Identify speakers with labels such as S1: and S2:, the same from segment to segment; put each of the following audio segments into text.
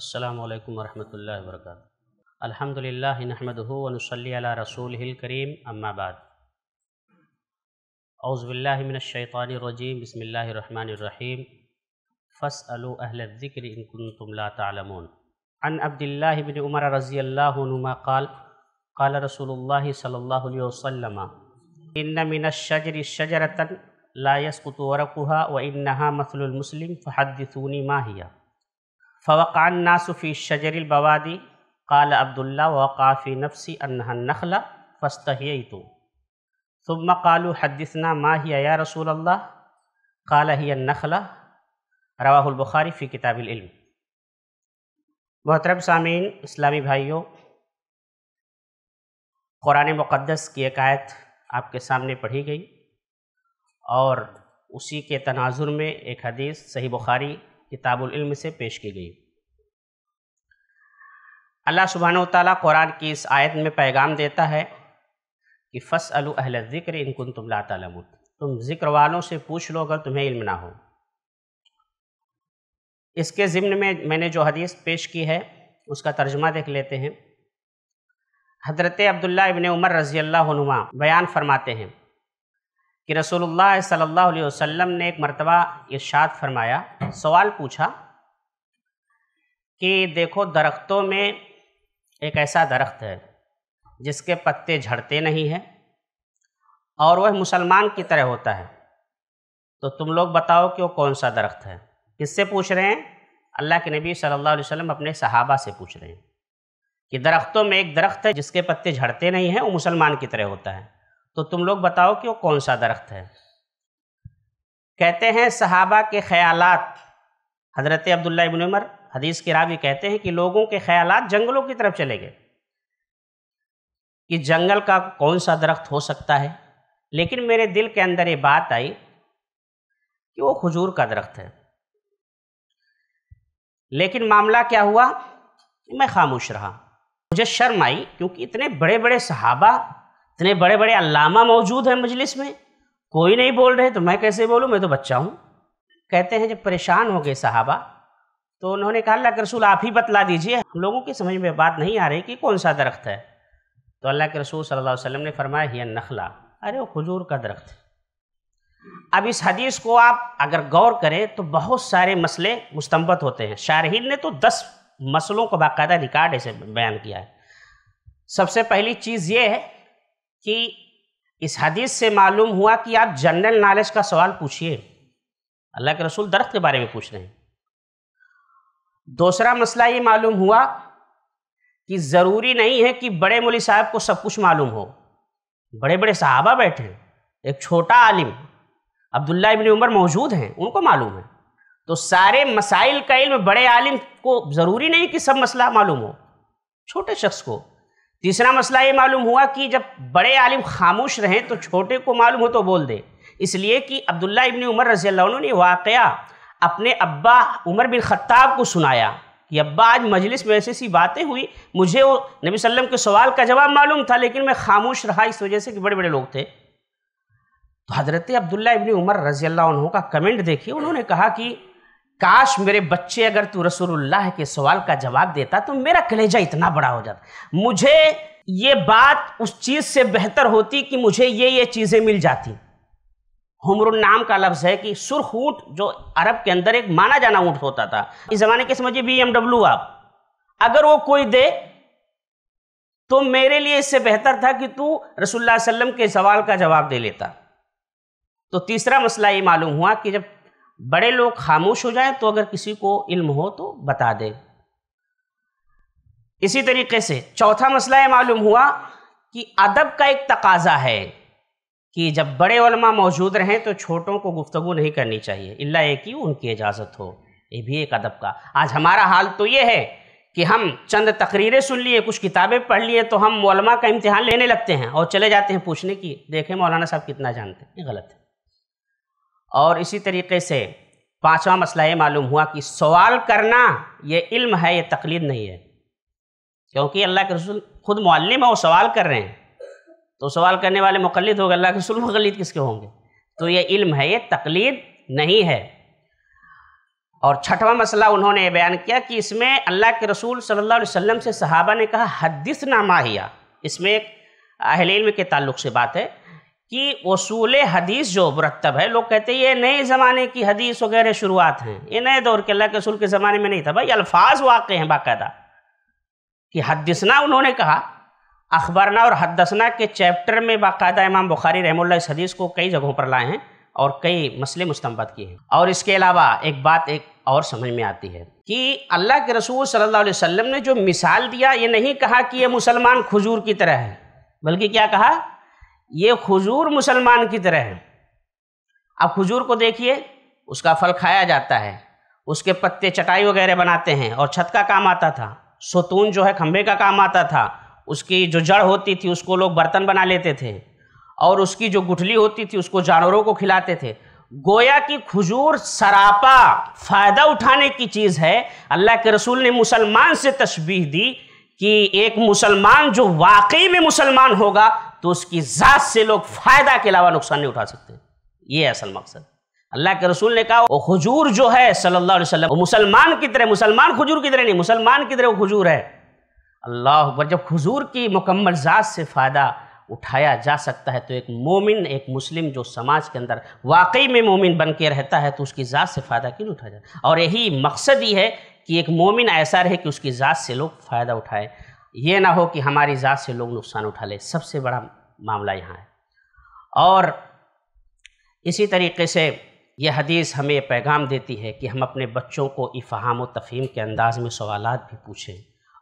S1: السلام عليكم ورحمة الله وبركاته الحمد لله نحمده ونصلي على رسوله الكريم أما بعد أعوذ بالله من الشيطان الرجيم بسم الله الرحمن الرحيم فاسألوا أهل الذكر إن كنتم لا تعلمون عن عبد الله بن عمر رضي الله عنهما قال قال رسول الله صلى الله عليه وسلم إن من الشجر شجرة لا يسقط ورقها وإنها مثل المسلم فحدثوني ما هي फ़वक़ान नासुफ़ी शजर बवादी काल अब्दुल्ला वक़ाफ़ी नफसी अनहनखला फ़स्तः तुम कालू हदसना माहिया या रसूल अल्लाह काल ही नखला रवाबुखारी फ़ी किताबिल मोहतरम सामीन इस्लामी भाइयों क़ुरान मुक़दस की एक आपके सामने पढ़ी गई और उसी के तनाजुर में एक हदीस सही बुखारी किताबुल इल्म से पेश की गई अल्लाह सुबहान ताली कुरान की इस आयत में पैगाम देता है कि फ़स अलू अहल ज़िक्र इनकुन तुम ला तलमुन तुम ज़िक्र वालों से पूछ लो अगर तुम्हें इल्म ना हो इसके ज़िम्न में मैंने जो हदीस पेश की है उसका तर्जमा देख लेते हैं हज़रत अब्दुल्ला इबन उमर रज़ी अल्लाह बयान फरमाते हैं कि रसोल्ला सल्ला वसम ने एक मरतबा इर्शाद फरमाया सवाल पूछा कि देखो दरख्तों में एक ऐसा दरख्त है जिसके पत्ते झड़ते नहीं हैं और वह मुसलमान की तरह होता है तो तुम लोग बताओ कि वो कौन सा दरख्त है किससे पूछ रहे हैं अल्लाह के नबी सल्लल्लाहु अलैहि वसल्लम अपने सहाबा से पूछ रहे हैं कि दरख्तों में एक दरख्त है जिसके पत्ते झड़ते नहीं हैं वो मुसलमान की तरह होता है तो तुम लोग बताओ कि वो कौन सा दरख्त है कहते हैं सहाबा के ख्याल हज़रत अब्दुल्ला इबन उमर हदीस के रावी कहते हैं कि लोगों के ख्याल जंगलों की तरफ चले गए कि जंगल का कौन सा दरख्त हो सकता है लेकिन मेरे दिल के अंदर ये बात आई कि वो खजूर का दरख्त है लेकिन मामला क्या हुआ मैं खामोश रहा मुझे शर्म आई क्योंकि इतने बड़े बड़े सहाबा इतने बड़े बड़े अलामा मौजूद हैं मजलिस में कोई नहीं बोल रहे तो मैं कैसे बोलूँ मैं तो बच्चा हूँ कहते हैं जब परेशान हो गए साहबा तो उन्होंने कहा अल्लाह के रसूल आप ही बतला दीजिए हम लोगों की समझ में बात नहीं आ रही कि कौन सा दरख्त है तो अल्लाह के रसूल सल्लल्लाहु अलैहि वसल्लम ने फरमाया ही नखला अरे वो खजूर का दरख्त अब इस हदीस को आप अगर गौर करें तो बहुत सारे मसले मुस्तम्बत होते हैं शारहीन ने तो दस मसलों को बाकायदा रिकार्ड ऐसे बयान किया है सबसे पहली चीज़ ये है कि इस हदीस से मालूम हुआ कि आप जनरल नॉलेज का सवाल पूछिए अल्लाह के रसूल दरख्त के बारे में पूछ रहे हैं दूसरा मसला ये मालूम हुआ कि ज़रूरी नहीं है कि बड़े मोली साहब को सब कुछ मालूम हो बड़े बड़े साहबा बैठे हैं एक छोटा आलिम अब्दुल्ला इबन उमर मौजूद हैं उनको मालूम है तो सारे मसाइल का इल्म बड़े आलिम को ज़रूरी नहीं कि सब मसला मालूम हो छोटे शख्स को तीसरा मसला ये मालूम हुआ कि जब बड़े आलिम खामोश रहें तो छोटे को मालूम हो तो बोल दे इसलिए कि अब्दुल्ला इबन उमर रजी ने वाकया अपने अब्बा उमर बिन ख़त्ताब को सुनाया कि अब्बा आज मजलिस में ऐसी ऐसी बातें हुई मुझे वो नबी वसल्लम के सवाल का जवाब मालूम था लेकिन मैं खामोश रहा इस वजह से कि बड़े बड़े लोग थे तो हज़रत अब्दुल्ला इबन उमर रजी का कमेंट देखिए उन्होंने कहा कि काश मेरे बच्चे अगर तू रसूलुल्लाह के सवाल का जवाब देता तो मेरा कलेजा इतना बड़ा हो जाता मुझे ये बात उस चीज़ से बेहतर होती कि मुझे ये ये चीज़ें मिल जाती हमरुन नाम का लफ्ज़ है कि सुर्ख ऊँट जो अरब के अंदर एक माना जाना ऊँट होता था इस ज़माने के समझिए बी एमडब्ल्यू आप अगर वो कोई दे तो मेरे लिए इससे बेहतर था कि तू रसुल्ला वसम के सवाल का जवाब दे लेता तो तीसरा मसला ये मालूम हुआ कि जब बड़े लोग खामोश हो जाएं तो अगर किसी को इल्म हो तो बता दे इसी तरीके से चौथा मसला ये मालूम हुआ कि अदब का एक तकाजा है कि जब बड़े उलमा मौजूद रहें तो छोटों को गुफ्तगु नहीं करनी चाहिए इल्ला एक ही उनकी इजाज़त हो ये भी एक अदब का आज हमारा हाल तो ये है कि हम चंद तकरीरें सुन लिए कुछ किताबें पढ़ लिए तो हम मौलमा का इम्तहान लेने लगते हैं और चले जाते हैं पूछने की देखें मौलाना साहब कितना जानते हैं ये गलत है और इसी तरीके से पांचवा मसला ये मालूम हुआ कि सवाल करना ये इल्म है ये तकलीद नहीं है क्योंकि अल्लाह के रसूल खुद मालम है वो सवाल कर रहे हैं तो सवाल करने वाले मुकलद हो गए अल्लाह के रसूल मुकलद किसके होंगे तो ये इल्म है ये तकलीद नहीं है और छठवां मसला उन्होंने बयान किया कि इसमें अल्लाह के रसूल सल्ला वसम से सहाबा ने कहा हदीस नामाहिया इसमें एक अहल इल्म के ताल्लुक से बात है कि वसूल हदीस जो मुरतब है लोग कहते हैं ये नए ज़माने की हदीस वगैरह शुरुआत हैं ये नए दौर के अल्लाह के रसूल के ज़माने में नहीं था भाई अल्फाज वाक़ हैं बाकायदा कि हदसना उन्होंने कहा अखबरना और हदसना के चैप्टर में बाकायदा इमाम बुखारी रहम इस हदीस को कई जगहों पर लाए हैं और कई मसले मुस्तमद किए हैं और इसके अलावा एक बात एक और समझ में आती है कि अल्लाह के रसूल सल्लल्लाहु अलैहि वसल्लम ने जो मिसाल दिया ये नहीं कहा कि ये मुसलमान खजूर की तरह है बल्कि क्या कहा ये खजूर मुसलमान की तरह है अब खजूर को देखिए उसका फल खाया जाता है उसके पत्ते चटाई वगैरह बनाते हैं और छत का काम आता था सतून जो है खम्भे का काम आता था उसकी जो जड़ होती थी उसको लोग बर्तन बना लेते थे और उसकी जो गुठली होती थी उसको जानवरों को खिलाते थे गोया की खजूर सरापा फ़ायदा उठाने की चीज़ है अल्लाह के रसूल ने मुसलमान से तशबीह दी कि एक मुसलमान जो वाकई में मुसलमान होगा तो उसकी ज़ात से लोग फ़ायदा के अलावा नुकसान नहीं उठा सकते ये असल मकसद अल्लाह के रसूल ने कहा वो खजूर जो है सल्लल्लाहु अलैहि वसल्लम वो मुसलमान की तरह मुसलमान खजूर की तरह नहीं मुसलमान की तरह वो खजूर है अल्लाह पर जब खजूर की मुकम्मल ज़ात से फ़ायदा उठाया जा सकता है तो एक मोमिन एक मुस्लिम जो समाज के अंदर वाकई में मोमिन बन के रहता है तो उसकी ज़ात से फ़ायदा क्यों उठाया जाए और यही मकसद ही है कि एक मोमिन ऐसा रहे कि उसकी ज़ात से लोग फ़ायदा उठाएँ ये ना हो कि हमारी ज़ात से लोग नुकसान उठा लें सबसे बड़ा मामला यहाँ है और इसी तरीके से यह हदीस हमें पैगाम देती है कि हम अपने बच्चों को इफ़ाम व तफ़ीम के अंदाज में सवाल भी पूछें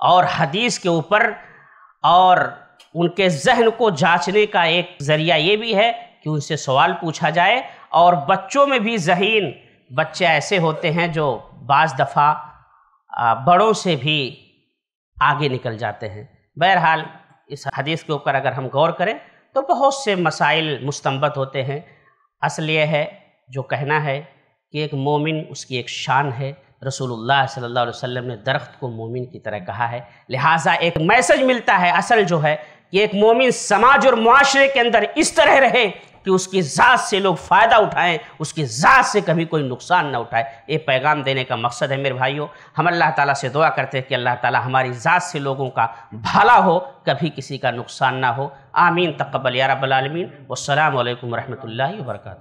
S1: और हदीस के ऊपर और उनके जहन को जांचने का एक ज़रिया ये भी है कि उनसे सवाल पूछा जाए और बच्चों में भी जहीन बच्चे ऐसे होते हैं जो बाज़ दफ़ा बड़ों से भी आगे निकल जाते हैं बहरहाल इस हदीस के ऊपर अगर हम गौर करें तो बहुत से मसाइल मुस्तबत होते हैं असल यह है जो कहना है कि एक मोमिन उसकी एक शान है रसूलुल्लाह सल्लल्लाहु अलैहि वसल्लम ने दरख्त को मोमिन की तरह कहा है लिहाजा एक मैसेज मिलता है असल जो है कि एक मोमिन समाज और माशरे के अंदर इस तरह रहे कि उसकी ज़ात से लोग फ़ायदा उठाएं उसकी ज़ात से कभी कोई नुकसान ना उठाए ये पैगाम देने का मकसद है मेरे भाइयों हम अल्लाह ताला से दुआ करते हैं कि अल्लाह ताला हमारी ज़ात से लोगों का भला हो कभी किसी का नुकसान ना हो आमीन तकबल या रबालमीन वालकम वरहमल वर्का